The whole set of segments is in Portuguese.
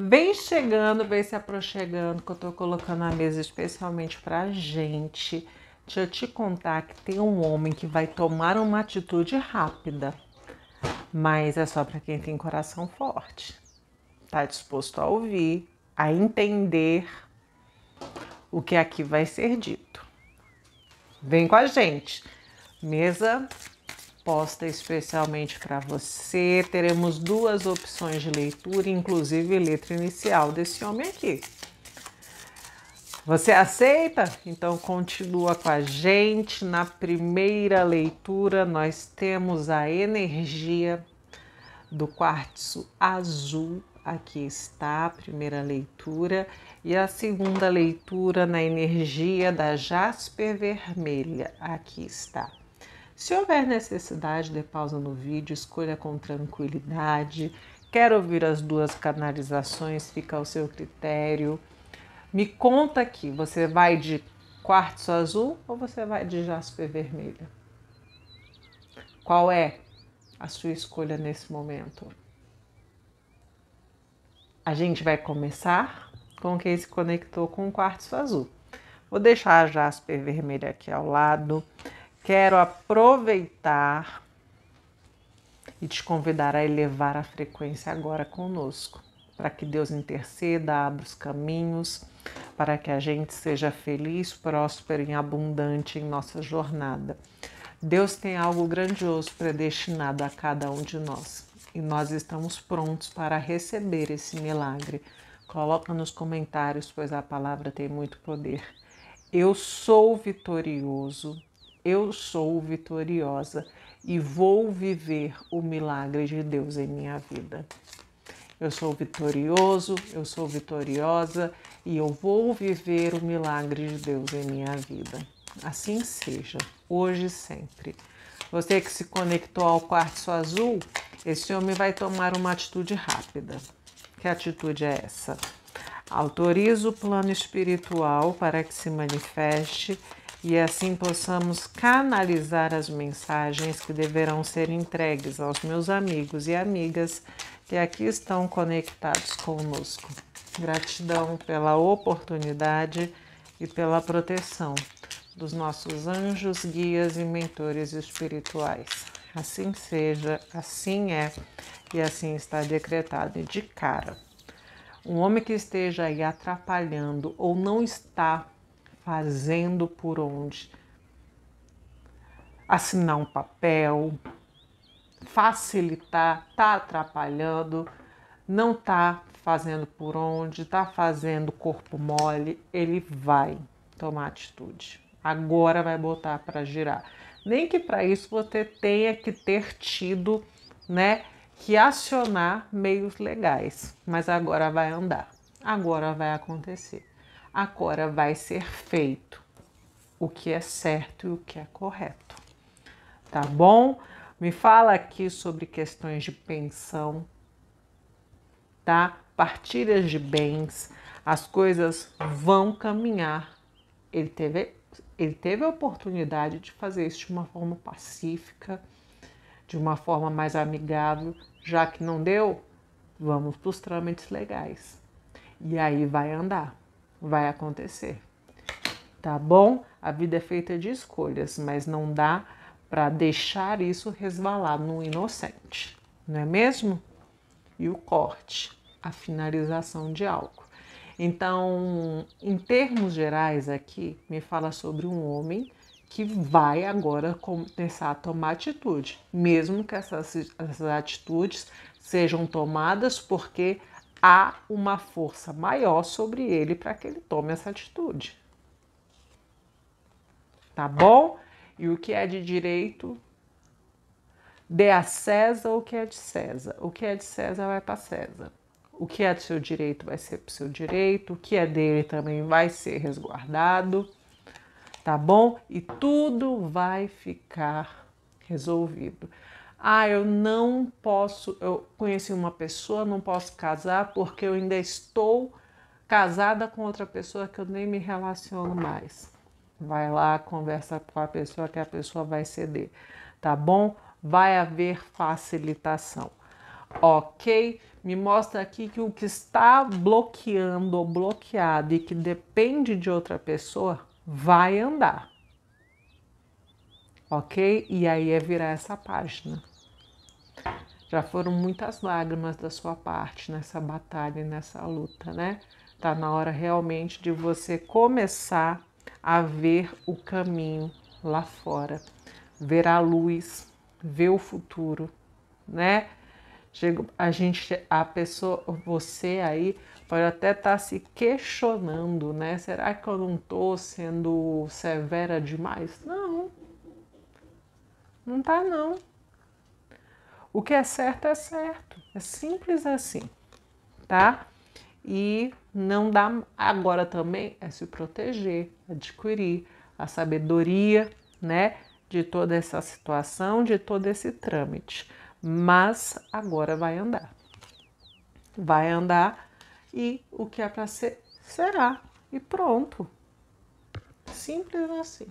Vem chegando, vem se aproximando, que eu tô colocando na mesa especialmente pra gente. Deixa eu te contar que tem um homem que vai tomar uma atitude rápida, mas é só para quem tem coração forte. Tá disposto a ouvir, a entender o que aqui vai ser dito. Vem com a gente. Mesa posta especialmente para você. Teremos duas opções de leitura, inclusive letra inicial desse homem aqui. Você aceita? Então continua com a gente. Na primeira leitura, nós temos a energia do quartzo azul. Aqui está a primeira leitura. E a segunda leitura na energia da jaspe vermelha. Aqui está. Se houver necessidade, dê pausa no vídeo, escolha com tranquilidade. Quer ouvir as duas canalizações, fica ao seu critério. Me conta aqui, você vai de quartzo azul ou você vai de jaspe vermelha? Qual é a sua escolha nesse momento? A gente vai começar com quem se conectou com o quartzo azul. Vou deixar a jasper vermelha aqui ao lado quero aproveitar e te convidar a elevar a frequência agora conosco, para que Deus interceda, abra os caminhos, para que a gente seja feliz, próspero e abundante em nossa jornada. Deus tem algo grandioso predestinado a cada um de nós e nós estamos prontos para receber esse milagre. Coloca nos comentários, pois a palavra tem muito poder. Eu sou vitorioso eu sou vitoriosa e vou viver o milagre de Deus em minha vida. Eu sou vitorioso, eu sou vitoriosa e eu vou viver o milagre de Deus em minha vida. Assim seja, hoje e sempre. Você que se conectou ao quartzo azul, esse homem vai tomar uma atitude rápida. Que atitude é essa? Autoriza o plano espiritual para que se manifeste e assim possamos canalizar as mensagens que deverão ser entregues aos meus amigos e amigas que aqui estão conectados conosco. Gratidão pela oportunidade e pela proteção dos nossos anjos, guias e mentores espirituais. Assim seja, assim é e assim está decretado de cara. Um homem que esteja aí atrapalhando ou não está fazendo por onde. Assinar um papel, facilitar, tá atrapalhando, não tá fazendo por onde, tá fazendo corpo mole, ele vai tomar atitude. Agora vai botar para girar. Nem que para isso você tenha que ter tido, né, que acionar meios legais, mas agora vai andar. Agora vai acontecer agora vai ser feito o que é certo e o que é correto. Tá bom? Me fala aqui sobre questões de pensão, tá? Partilhas de bens, as coisas vão caminhar. Ele teve, ele teve a oportunidade de fazer isso de uma forma pacífica, de uma forma mais amigável, já que não deu, vamos para os trâmites legais. E aí vai andar vai acontecer. Tá bom? A vida é feita de escolhas, mas não dá para deixar isso resvalar no inocente, não é mesmo? E o corte, a finalização de algo. Então, em termos gerais aqui, me fala sobre um homem que vai agora começar a tomar atitude, mesmo que essas, essas atitudes sejam tomadas porque há uma força maior sobre ele para que ele tome essa atitude. Tá bom? E o que é de direito? Dê a César o que é de César. O que é de César vai para César. O que é do seu direito vai ser para o seu direito. O que é dele também vai ser resguardado. Tá bom? E tudo vai ficar resolvido. Ah, eu não posso, eu conheci uma pessoa, não posso casar porque eu ainda estou casada com outra pessoa que eu nem me relaciono mais. Vai lá, conversa com a pessoa que a pessoa vai ceder, tá bom? Vai haver facilitação. Ok? Me mostra aqui que o que está bloqueando ou bloqueado e que depende de outra pessoa vai andar ok? E aí é virar essa página. Já foram muitas lágrimas da sua parte nessa batalha e nessa luta, né? Tá na hora realmente de você começar a ver o caminho lá fora, ver a luz, ver o futuro, né? Chega, a gente, a pessoa, você aí pode até estar tá se questionando, né? Será que eu não estou sendo severa demais? Não, não tá não. O que é certo é certo. É simples assim, tá? E não dá agora também é se proteger, adquirir a sabedoria, né, de toda essa situação, de todo esse trâmite. Mas agora vai andar. Vai andar e o que é para ser será e pronto. Simples assim.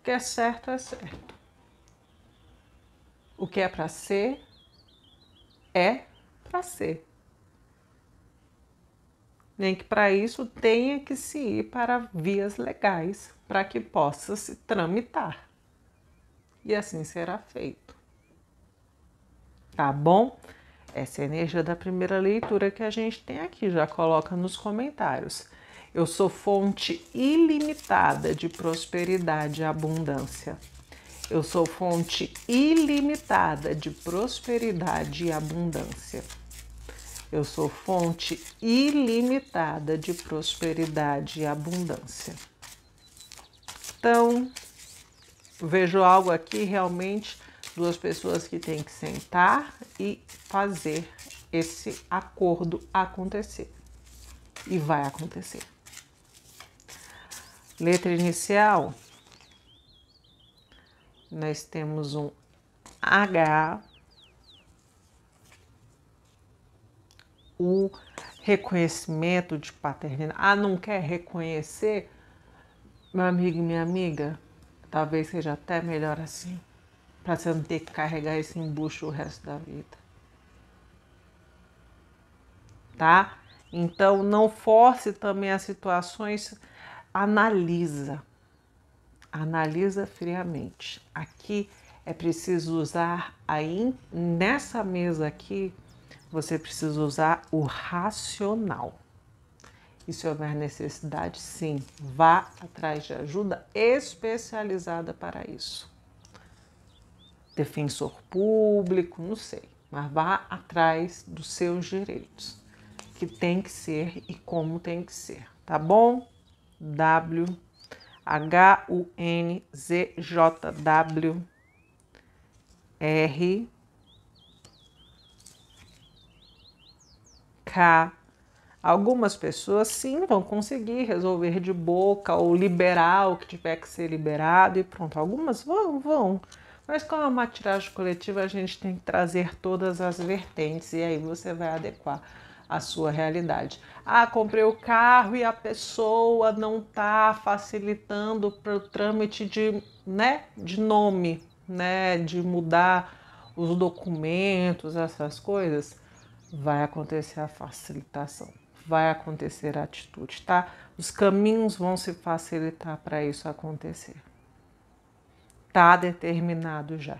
O que é certo é certo. O que é para ser, é para ser. Nem que para isso tenha que se ir para vias legais para que possa se tramitar. E assim será feito. Tá bom? Essa é a energia da primeira leitura que a gente tem aqui. Já coloca nos comentários. Eu sou fonte ilimitada de prosperidade e abundância. Eu sou fonte ilimitada de prosperidade e abundância. Eu sou fonte ilimitada de prosperidade e abundância. Então, vejo algo aqui realmente duas pessoas que têm que sentar e fazer esse acordo acontecer. E vai acontecer. Letra inicial nós temos um H, o reconhecimento de paternidade. Ah, não quer reconhecer? Meu amigo e minha amiga, talvez seja até melhor assim, para você não ter que carregar esse embucho o resto da vida. Tá? Então não force também as situações, analisa. Analisa friamente. Aqui é preciso usar aí nessa mesa aqui, você precisa usar o racional. E se houver necessidade, sim, vá atrás de ajuda especializada para isso. Defensor público, não sei, mas vá atrás dos seus direitos, que tem que ser e como tem que ser, tá bom? W H-U-N-Z-J-W R K Algumas pessoas sim vão conseguir resolver de boca ou liberar o que tiver que ser liberado e pronto. Algumas vão, vão. Mas com a uma coletiva, a gente tem que trazer todas as vertentes e aí você vai adequar a sua realidade. Ah, comprei o carro e a pessoa não está facilitando para o trâmite de, né, de nome, né, de mudar os documentos, essas coisas. Vai acontecer a facilitação, vai acontecer a atitude, tá? Os caminhos vão se facilitar para isso acontecer. Tá determinado já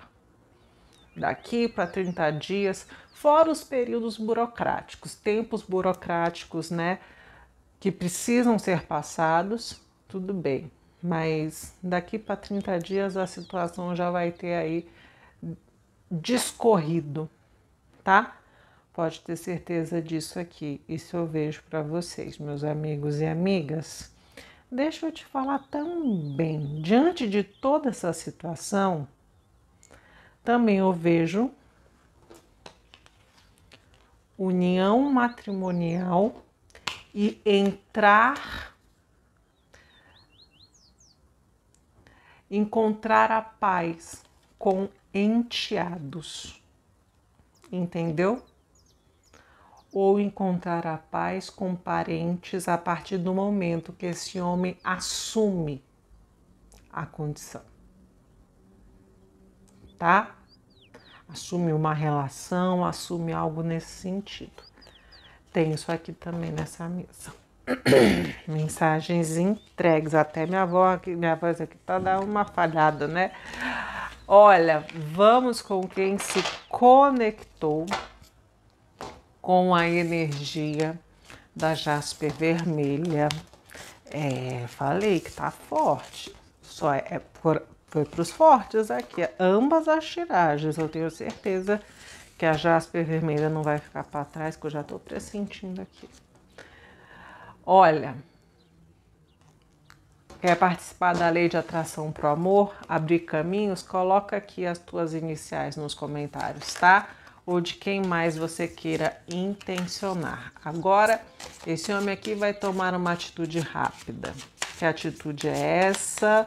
daqui para 30 dias, fora os períodos burocráticos, tempos burocráticos, né, que precisam ser passados, tudo bem, mas daqui para 30 dias a situação já vai ter aí discorrido, tá? Pode ter certeza disso aqui. Isso eu vejo para vocês, meus amigos e amigas. Deixa eu te falar também, diante de toda essa situação, também eu vejo união matrimonial e entrar, encontrar a paz com enteados, entendeu? Ou encontrar a paz com parentes a partir do momento que esse homem assume a condição, tá? assume uma relação, assume algo nesse sentido. Tem isso aqui também nessa mesa. Mensagens entregues. Até minha avó aqui, minha voz aqui tá dando uma falhada, né? Olha, vamos com quem se conectou com a energia da Jasper Vermelha. É, falei que tá forte. Só é, é por, foi para os fortes aqui. Ambas as tiragens, eu tenho certeza que a Jasper Vermelha não vai ficar para trás, que eu já estou pressentindo aqui. Olha, quer participar da lei de atração pro amor, abrir caminhos, coloca aqui as tuas iniciais nos comentários, tá? Ou de quem mais você queira intencionar. Agora, esse homem aqui vai tomar uma atitude rápida. Que atitude é essa?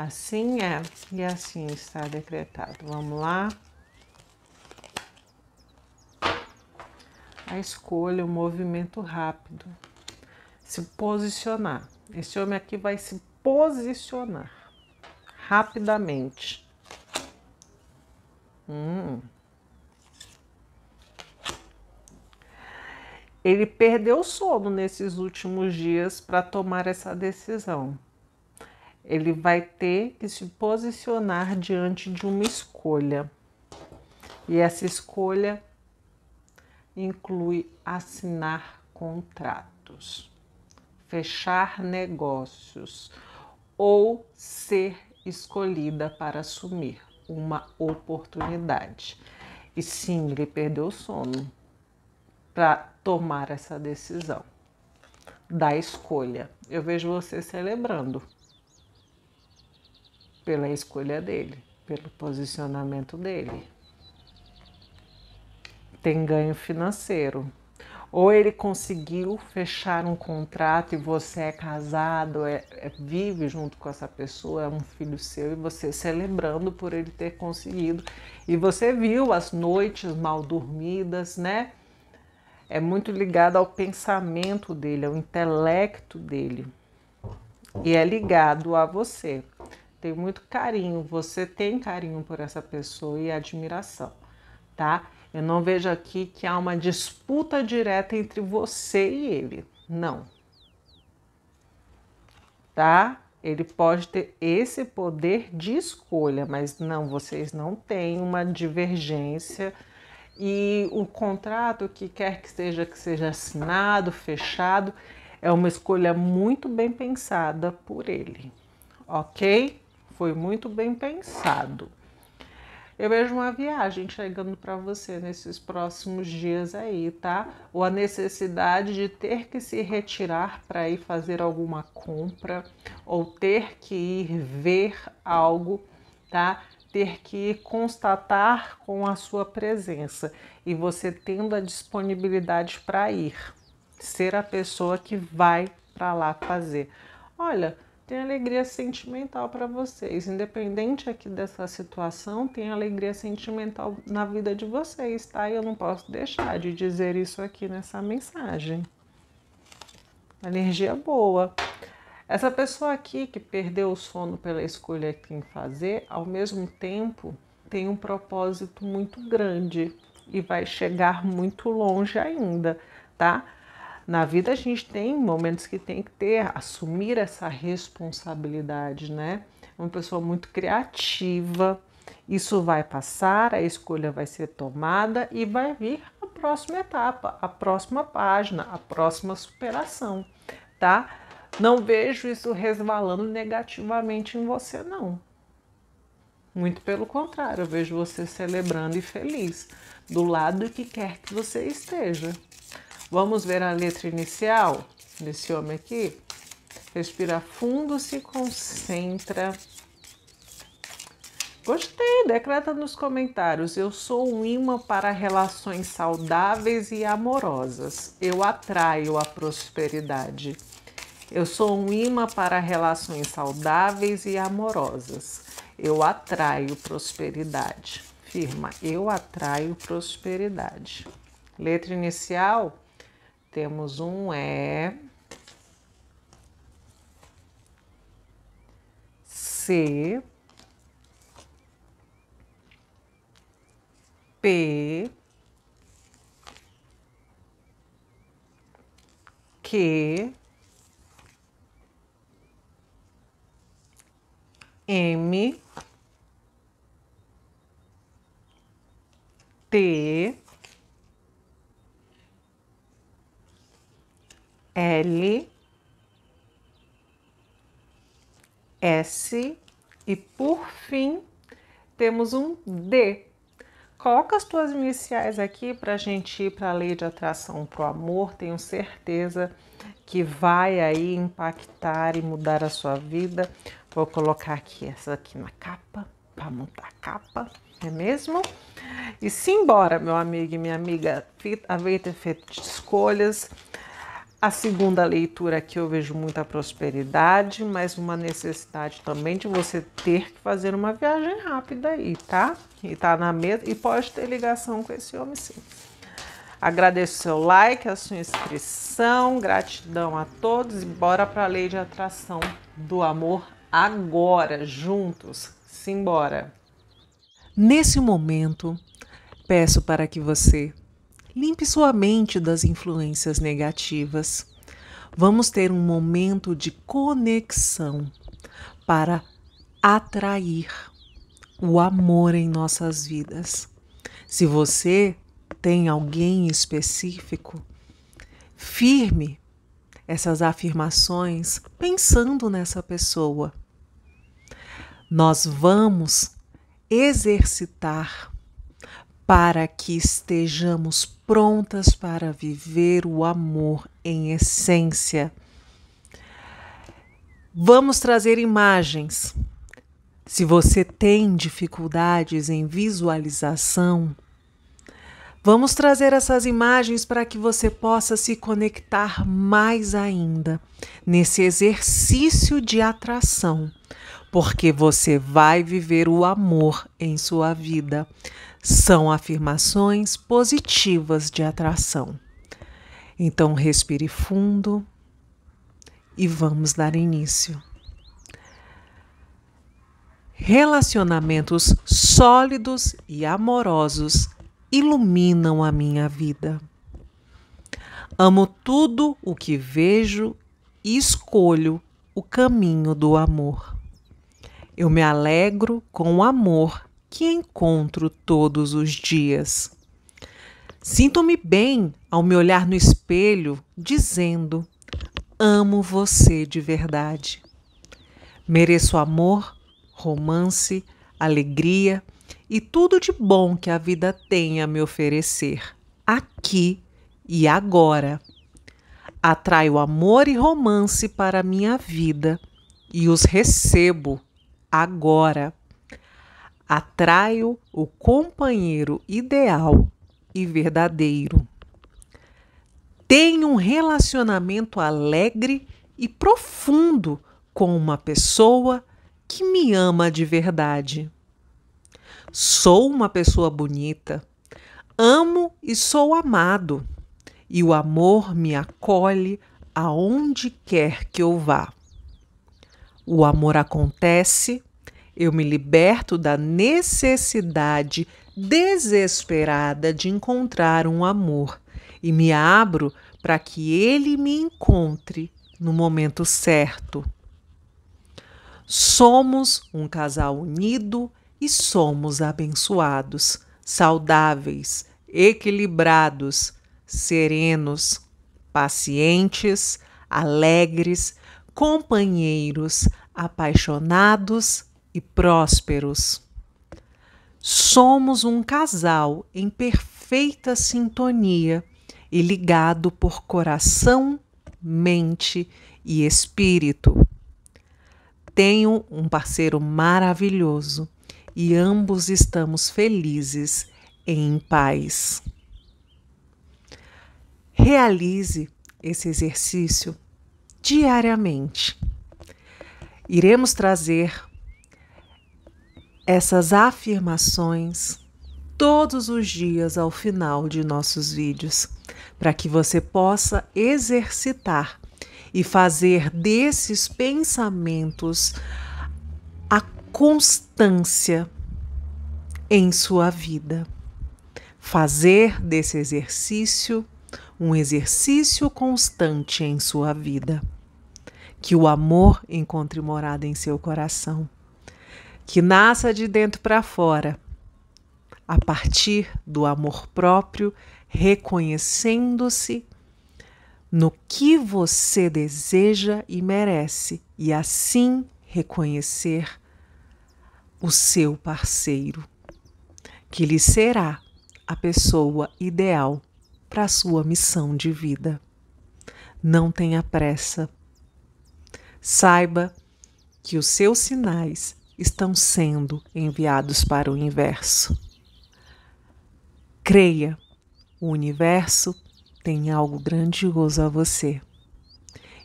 Assim é e assim está decretado. Vamos lá. A escolha, o movimento rápido. Se posicionar. Esse homem aqui vai se posicionar rapidamente. Hum. Ele perdeu o sono nesses últimos dias para tomar essa decisão. Ele vai ter que se posicionar diante de uma escolha. E essa escolha inclui assinar contratos, fechar negócios ou ser escolhida para assumir uma oportunidade. E sim, ele perdeu o sono para tomar essa decisão da escolha. Eu vejo você celebrando pela escolha dele, pelo posicionamento dele. Tem ganho financeiro. Ou ele conseguiu fechar um contrato e você é casado, é, é, vive junto com essa pessoa, é um filho seu e você celebrando por ele ter conseguido. E você viu as noites mal dormidas, né? É muito ligado ao pensamento dele, ao intelecto dele. E é ligado a você. Tem muito carinho, você tem carinho por essa pessoa e admiração, tá? Eu não vejo aqui que há uma disputa direta entre você e ele. Não. Tá? Ele pode ter esse poder de escolha, mas não, vocês não têm uma divergência. E o contrato, que quer que seja que seja assinado, fechado, é uma escolha muito bem pensada por ele, ok? foi muito bem pensado. Eu vejo uma viagem chegando para você nesses próximos dias aí, tá? Ou a necessidade de ter que se retirar para ir fazer alguma compra, ou ter que ir ver algo, tá? Ter que constatar com a sua presença e você tendo a disponibilidade para ir, ser a pessoa que vai para lá fazer. Olha, tem alegria sentimental para vocês. Independente aqui dessa situação, tem alegria sentimental na vida de vocês, tá? E eu não posso deixar de dizer isso aqui nessa mensagem. Energia boa. Essa pessoa aqui que perdeu o sono pela escolha que tem que fazer, ao mesmo tempo tem um propósito muito grande e vai chegar muito longe ainda, tá? na vida a gente tem momentos que tem que ter, assumir essa responsabilidade, né? Uma pessoa muito criativa, isso vai passar, a escolha vai ser tomada e vai vir a próxima etapa, a próxima página, a próxima superação, tá? Não vejo isso resvalando negativamente em você, não. Muito pelo contrário, eu vejo você celebrando e feliz do lado que quer que você esteja. Vamos ver a letra inicial desse homem aqui? Respira fundo, se concentra. Gostei, decreta nos comentários. Eu sou um imã para relações saudáveis e amorosas. Eu atraio a prosperidade. Eu sou um imã para relações saudáveis e amorosas. Eu atraio prosperidade. Firma, eu atraio prosperidade. Letra inicial, temos um E, é C, P, Q, M, T, L, S e por fim temos um D. Coloca as tuas iniciais aqui para a gente ir para a lei de atração para o amor. Tenho certeza que vai aí impactar e mudar a sua vida. Vou colocar aqui essa aqui na capa, para montar a capa, é mesmo? E simbora, meu amigo e minha amiga, avete ter feito escolhas a segunda leitura aqui é eu vejo muita prosperidade, mas uma necessidade também de você ter que fazer uma viagem rápida aí, tá? E tá na mesa e pode ter ligação com esse homem sim. Agradeço o seu like, a sua inscrição, gratidão a todos e bora para a lei de atração do amor agora, juntos, simbora. Nesse momento, peço para que você Limpe sua mente das influências negativas. Vamos ter um momento de conexão para atrair o amor em nossas vidas. Se você tem alguém específico, firme essas afirmações pensando nessa pessoa. Nós vamos exercitar para que estejamos prontas para viver o amor em essência. Vamos trazer imagens. Se você tem dificuldades em visualização, vamos trazer essas imagens para que você possa se conectar mais ainda nesse exercício de atração, porque você vai viver o amor em sua vida são afirmações positivas de atração. Então, respire fundo e vamos dar início. Relacionamentos sólidos e amorosos iluminam a minha vida. Amo tudo o que vejo e escolho o caminho do amor. Eu me alegro com o amor que encontro todos os dias. Sinto-me bem ao me olhar no espelho, dizendo: Amo você de verdade. Mereço amor, romance, alegria e tudo de bom que a vida tem a me oferecer, aqui e agora. Atraio amor e romance para a minha vida e os recebo agora atraio o companheiro ideal e verdadeiro. tenho um relacionamento alegre e profundo com uma pessoa que me ama de verdade. Sou uma pessoa bonita, amo e sou amado, e o amor me acolhe aonde quer que eu vá. O amor acontece eu me liberto da necessidade desesperada de encontrar um amor e me abro para que ele me encontre no momento certo. Somos um casal unido e somos abençoados, saudáveis, equilibrados, serenos, pacientes, alegres, companheiros, apaixonados, e prósperos. Somos um casal em perfeita sintonia e ligado por coração, mente e espírito. Tenho um parceiro maravilhoso e ambos estamos felizes e em paz. Realize esse exercício diariamente. Iremos trazer essas afirmações todos os dias ao final de nossos vídeos, para que você possa exercitar e fazer desses pensamentos a constância em sua vida. Fazer desse exercício um exercício constante em sua vida. Que o amor encontre morada em seu coração que nasça de dentro para fora, a partir do amor próprio, reconhecendo-se no que você deseja e merece, e assim reconhecer o seu parceiro, que lhe será a pessoa ideal para a sua missão de vida. Não tenha pressa. Saiba que os seus sinais estão sendo enviados para o inverso. Creia, o universo tem algo grandioso a você.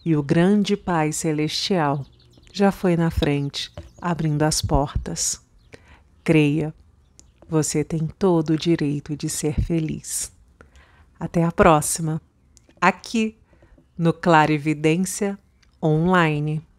E o grande Pai Celestial já foi na frente, abrindo as portas. Creia, você tem todo o direito de ser feliz. Até a próxima, aqui no Clarividência Online.